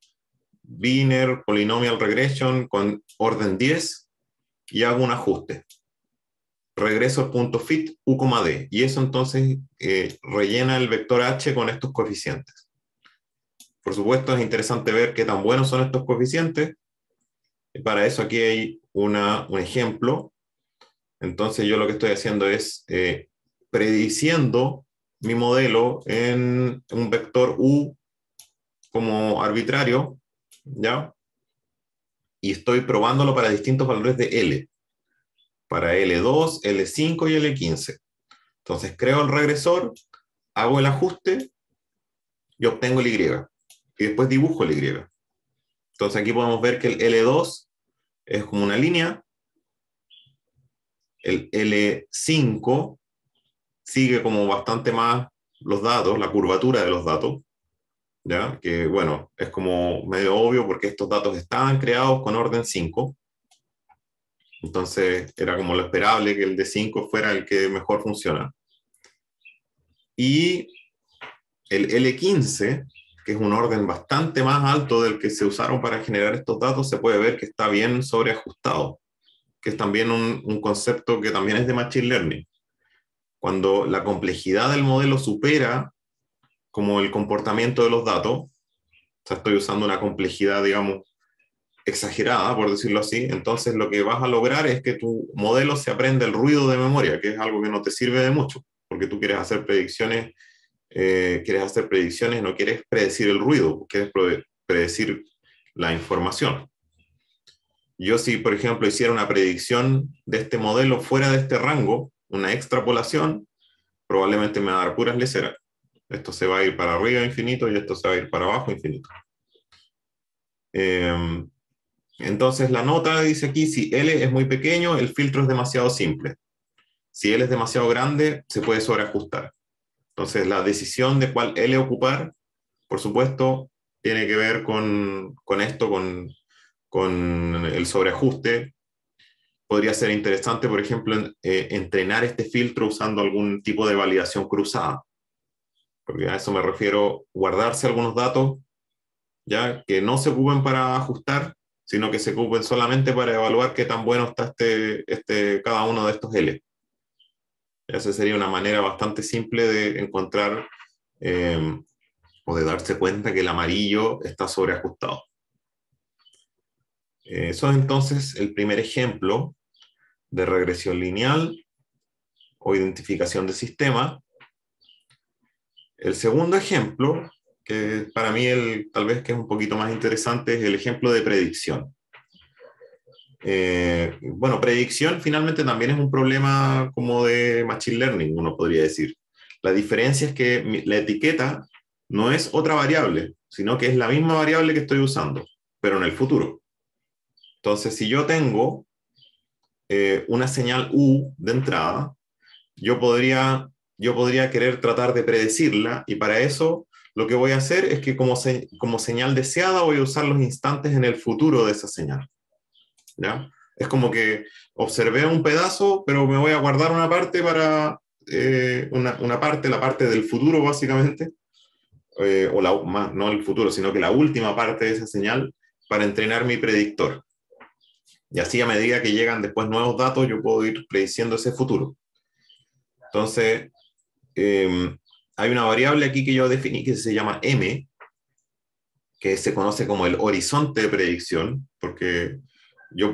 binner Polynomial Regression con orden 10 y hago un ajuste. Regreso al punto fit U, D. Y eso entonces eh, rellena el vector H con estos coeficientes. Por supuesto, es interesante ver qué tan buenos son estos coeficientes. Para eso aquí hay un ejemplo. Entonces yo lo que estoy haciendo es eh, prediciendo mi modelo en un vector U como arbitrario ¿ya? Y estoy probándolo para distintos valores de L, para L2, L5 y L15. Entonces creo el regresor, hago el ajuste y obtengo el Y. Y después dibujo el Y. Entonces aquí podemos ver que el L2 es como una línea, el L5 sigue como bastante más los datos, la curvatura de los datos, que bueno, es como medio obvio porque estos datos estaban creados con orden 5. Entonces era como lo esperable que el de 5 fuera el que mejor funciona. Y el L15, que es un orden bastante más alto del que se usaron para generar estos datos, se puede ver que está bien sobreajustado, que es también un, un concepto que también es de Machine Learning. Cuando la complejidad del modelo supera como el comportamiento de los datos. O sea, estoy usando una complejidad, digamos, exagerada, por decirlo así. Entonces, lo que vas a lograr es que tu modelo se aprenda el ruido de memoria, que es algo que no te sirve de mucho, porque tú quieres hacer predicciones, eh, quieres hacer predicciones, no quieres predecir el ruido, quieres predecir la información. Yo si, por ejemplo, hiciera una predicción de este modelo fuera de este rango, una extrapolación, probablemente me va a dar puras leceras. Esto se va a ir para arriba infinito y esto se va a ir para abajo infinito. Em, entonces la nota dice aquí, si L es muy pequeño, el filtro es demasiado simple. Si L es demasiado grande, se puede sobreajustar. Entonces la decisión de cuál L ocupar, por supuesto, tiene que ver con, esto, con, con el sobreajuste. Podría ser interesante, por ejemplo, eh, entrenar este filtro usando algún tipo de validación cruzada porque a eso me refiero, guardarse algunos datos, ya que no se ocupen para ajustar, sino que se ocupen solamente para evaluar qué tan bueno está este, este cada uno de estos L. Esa sería una manera bastante simple de encontrar em, o de darse cuenta que el amarillo está sobreajustado. Eso es entonces el primer ejemplo de regresión lineal o identificación de sistema el segundo ejemplo, que para mí el, tal vez que es un poquito más interesante, es el ejemplo de predicción. Eh, bueno, predicción finalmente también es un problema como de machine learning, uno podría decir. La diferencia es que la etiqueta no es otra variable, sino que es la misma variable que estoy usando, pero en el futuro. Entonces, si yo tengo eh, una señal U de entrada, yo podría yo podría querer tratar de predecirla y para eso lo que voy a hacer es que como, como señal deseada voy a usar los instantes en el futuro de esa señal. ¿ya? Es como que observé un pedazo, pero me voy a guardar una parte para eh, una, parte, la parte del futuro básicamente, eh, o la, más, no el futuro, sino que la última parte de esa señal para entrenar mi predictor. Y así a medida que llegan después nuevos datos, yo puedo ir prediciendo ese futuro. Entonces, Em, hay una variable aquí que yo definí que se llama M, que se conoce como el horizonte de predicción, porque yo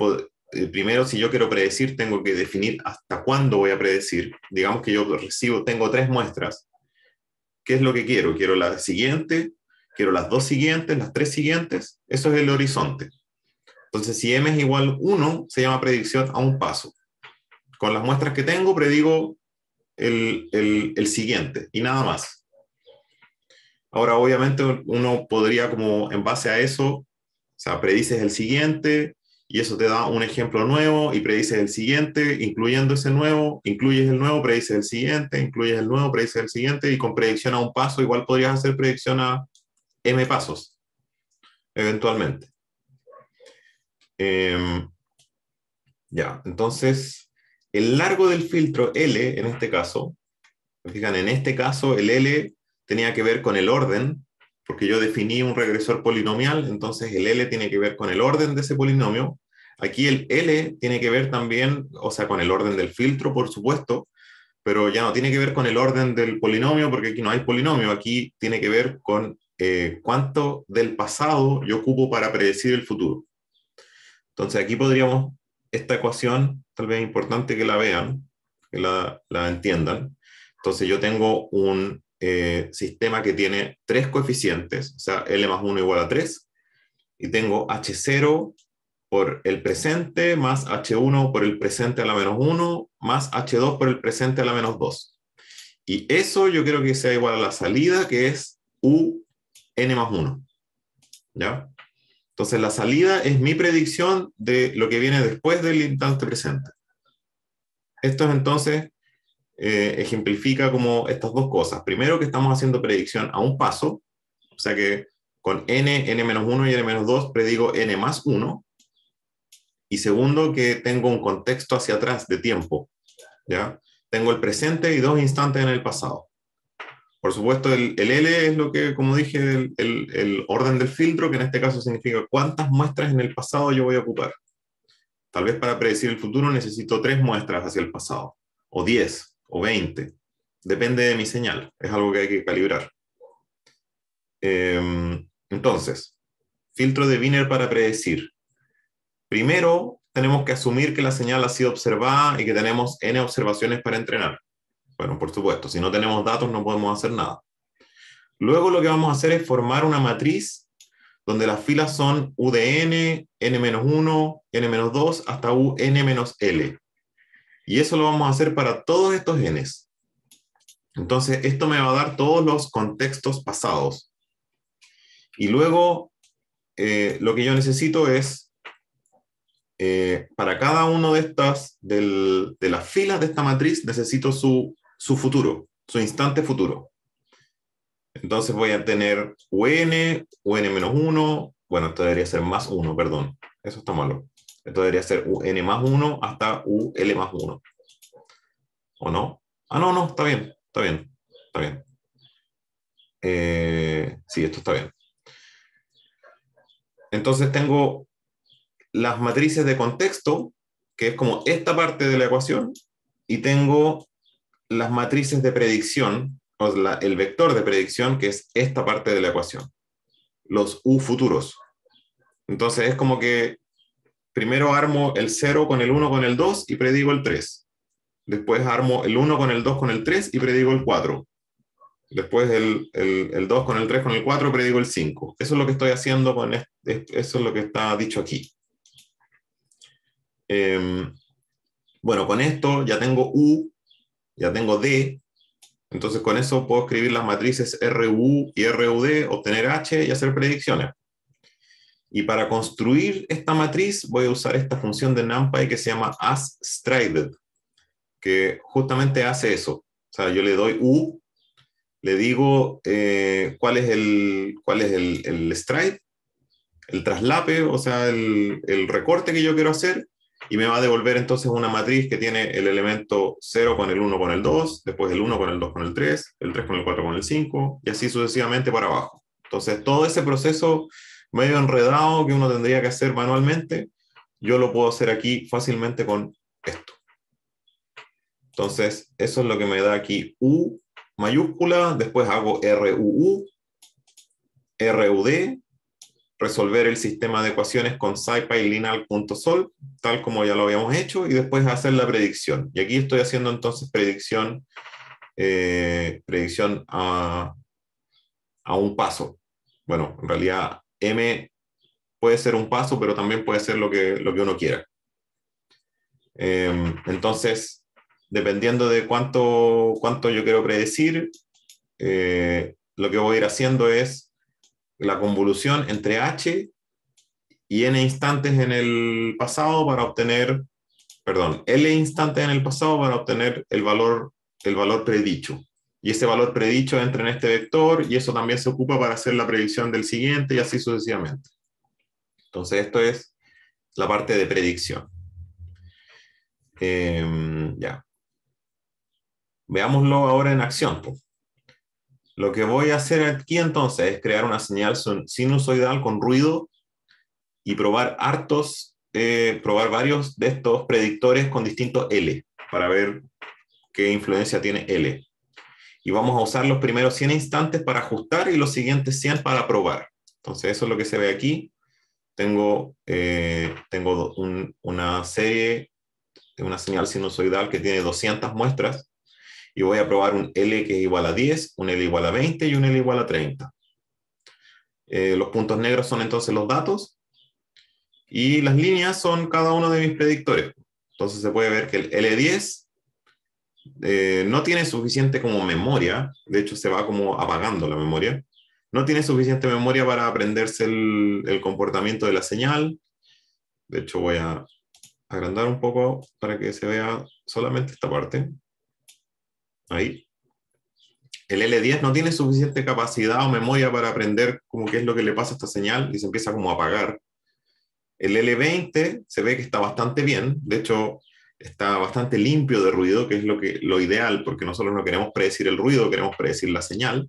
eh, primero si yo quiero predecir tengo que definir hasta cuándo voy a predecir. Digamos que yo recibo, tengo tres muestras. ¿Qué es lo que quiero? Quiero la siguiente, quiero las dos siguientes, las tres siguientes. Eso es el horizonte. Entonces, si m es igual a 1, se llama predicción a un paso. Con las muestras que tengo, predigo el, el, el siguiente y nada más. Ahora, obviamente, uno podría como en base a eso, o sea, predices el siguiente y eso te da un ejemplo nuevo y predices el siguiente, incluyendo ese nuevo, incluyes el nuevo, predices el siguiente, incluyes el nuevo, predices el siguiente y con predicción a un paso igual podrías hacer predicción a m pasos, eventualmente. Em, ya, entonces, el largo del filtro L, en este caso, fijan, en este caso el L tenía que ver con el orden, porque yo definí un regresor polinomial, entonces el L tiene que ver con el orden de ese polinomio. Aquí el L tiene que ver también, o sea, con el orden del filtro, por supuesto, pero ya no tiene que ver con el orden del polinomio, porque aquí no hay polinomio, aquí tiene que ver con eh, cuánto del pasado yo ocupo para predecir el futuro. Entonces aquí podríamos esta ecuación tal vez es importante que la vean, que la, entiendan. Entonces yo tengo un eh, sistema que tiene tres coeficientes, o sea, L más 1 igual a 3, y tengo H0 por el presente, más H1 por el presente a la menos 1, más H2 por el presente a la menos 2. Y eso yo quiero que sea igual a la salida, que es U n más 1. ¿Ya? Entonces, la salida es mi predicción de lo que viene después del instante presente. Esto entonces eh, ejemplifica como estas dos cosas. Primero, que estamos haciendo predicción a un paso, o sea que con n, n-1 y n-2 predigo n más 1. Y segundo, que tengo un contexto hacia atrás de tiempo. ¿ya? Tengo el presente y dos instantes en el pasado. Por supuesto, el, L es lo que, como dije, el, orden del filtro, que en este caso significa cuántas muestras en el pasado yo voy a ocupar. Tal vez para predecir el futuro necesito tres muestras hacia el pasado, o diez, o veinte. Depende de mi señal, es algo que hay que calibrar. Em, entonces, filtro de Wiener para predecir. Primero, tenemos que asumir que la señal ha sido observada y que tenemos n observaciones para entrenar. Bueno, por supuesto, si no tenemos datos no podemos hacer nada. Luego lo que vamos a hacer es formar una matriz donde las filas son UDN, N-1, N-2 hasta UN-L. Y eso lo vamos a hacer para todos estos genes Entonces, esto me va a dar todos los contextos pasados. Y luego, eh, lo que yo necesito es, eh, para cada uno de estas, de las filas de esta matriz, necesito su su futuro, su instante futuro. Entonces voy a tener UN, UN menos 1, bueno, esto debería ser más 1, perdón, eso está malo. Esto debería ser UN más 1 hasta UL más 1. ¿O no? Ah, no, no, está bien, está bien, está bien. Eh, sí, esto está bien. Entonces tengo las matrices de contexto, que es como esta parte de la ecuación, y tengo las matrices de predicción, o el vector de predicción, que es esta parte de la ecuación, los U futuros. Entonces es como que primero armo el 0 con el 1 con el 2 y predigo el 3. Después armo el 1 con el 2 con el 3 y predigo el 4. Después el, 2 con el 3 con el 4 predigo el 5. Eso es lo que estoy haciendo con eso es lo que está dicho aquí. Em, bueno, con esto ya tengo U ya tengo D, entonces con eso puedo escribir las matrices RU y RUD, obtener H y hacer predicciones. Y para construir esta matriz voy a usar esta función de NumPy que se llama asStrided, que justamente hace eso. O sea, yo le doy U, le digo eh, cuál es, el, cuál es el, stride, el traslape, o sea, el recorte que yo quiero hacer, y me va a devolver entonces una matriz que tiene el elemento 0 con el 1 con el 2, después el 1 con el 2 con el 3, el 3 con el 4 con el 5 y así sucesivamente para abajo. Entonces todo ese proceso medio enredado que uno tendría que hacer manualmente, yo lo puedo hacer aquí fácilmente con esto. Entonces eso es lo que me da aquí U mayúscula, después hago RUU, RUD, resolver el sistema de ecuaciones con SciPy tal como ya lo habíamos hecho, y después hacer la predicción. Y aquí estoy haciendo entonces predicción, eh, predicción a, a un paso. Bueno, en realidad M puede ser un paso, pero también puede ser lo que, lo que uno quiera. Em, entonces, dependiendo de cuánto, cuánto yo quiero predecir, eh, lo que voy a ir haciendo es la convolución entre h y n instantes en el pasado para obtener, perdón, l instantes en el pasado para obtener el valor, el valor predicho. Y ese valor predicho entra en este vector y eso también se ocupa para hacer la predicción del siguiente y así sucesivamente. Entonces esto es la parte de predicción. Em, ya. Veámoslo ahora en acción. Pues. Lo que voy a hacer aquí entonces es crear una señal sinusoidal con ruido y probar hartos, eh, probar varios de estos predictores con distintos L para ver qué influencia tiene L. Y vamos a usar los primeros 100 instantes para ajustar y los siguientes 100 para probar. Entonces eso es lo que se ve aquí. Tengo, eh, tengo una serie, una señal sinusoidal que tiene 200 muestras y voy a probar un L que es igual a 10, un L igual a 20 y un L igual a 30. Eh, los puntos negros son entonces los datos y las líneas son cada uno de mis predictores. Entonces se puede ver que el L10 eh, no tiene suficiente como memoria, de hecho se va como apagando la memoria, no tiene suficiente memoria para aprenderse el comportamiento de la señal. De hecho voy a agrandar un poco para que se vea solamente esta parte ahí. El L10 no tiene suficiente capacidad o memoria para aprender como qué es lo que le pasa a esta señal y se empieza como a apagar. El L20 se ve que está bastante bien, de hecho está bastante limpio de ruido, que es lo, ideal, porque nosotros no queremos predecir el ruido, queremos predecir la señal.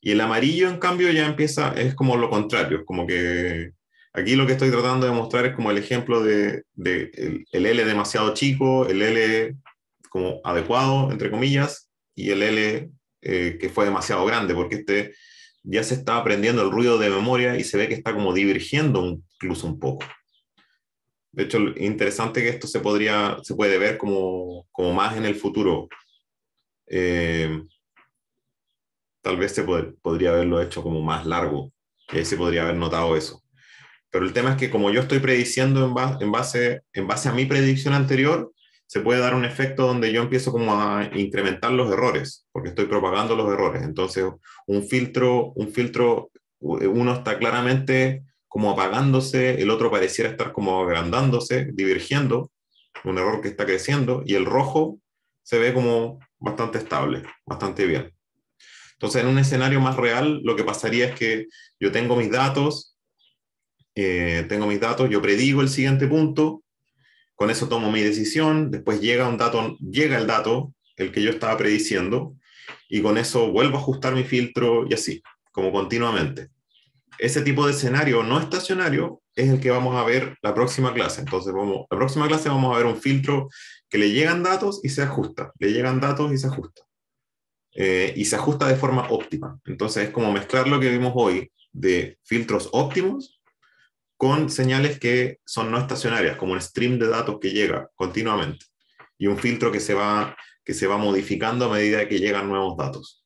Y el amarillo, en cambio, ya empieza, es como lo contrario, como que aquí lo que estoy tratando de mostrar es como el ejemplo de, el, L demasiado chico, el L como adecuado, entre comillas, y el L eh, que fue demasiado grande, porque este ya se está aprendiendo el ruido de memoria y se ve que está como divergiendo incluso un poco. De hecho, interesante que esto se, podría, se puede ver como, como más en el futuro. Eh, tal vez se podría haberlo hecho como más largo, y ahí se podría haber notado eso. Pero el tema es que como yo estoy prediciendo en, en, base, en base a mi predicción anterior, se puede dar un efecto donde yo empiezo como a incrementar los errores, porque estoy propagando los errores. Entonces, un filtro, un filtro, uno está claramente como apagándose, el otro pareciera estar como agrandándose, divergiendo, un error que está creciendo, y el rojo se ve como bastante estable, bastante bien. Entonces, en un escenario más real, lo que pasaría es que yo tengo mis datos, eh, tengo mis datos, yo predigo el siguiente punto, con eso tomo mi decisión, después llega un dato, llega el dato, el que yo estaba prediciendo, y con eso vuelvo a ajustar mi filtro y así, como continuamente. Ese tipo de escenario no estacionario es el que vamos a ver la próxima clase. Entonces, vamos, la próxima clase vamos a ver un filtro que le llegan datos y se ajusta, le llegan datos y se ajusta. Eh, y se ajusta de forma óptima. Entonces, es como mezclar lo que vimos hoy de filtros óptimos con señales que son no estacionarias, como un stream de datos que llega continuamente y un filtro que se va, que se va modificando a medida que llegan nuevos datos.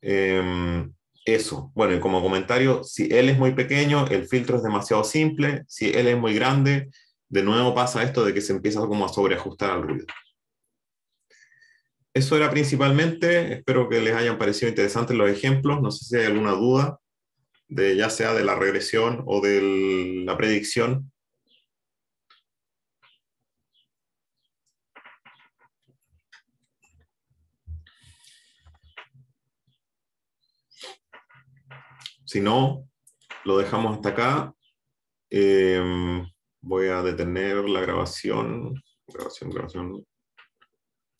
Em, eso, bueno, y como comentario, si él es muy pequeño, el filtro es demasiado simple, si él es muy grande, de nuevo pasa esto de que se empieza como a sobreajustar al ruido. Eso era principalmente, espero que les hayan parecido interesantes los ejemplos, no sé si hay alguna duda de ya sea de la regresión o de la predicción. Si no, lo dejamos hasta acá. Em, voy a detener la grabación. Grabación, grabación.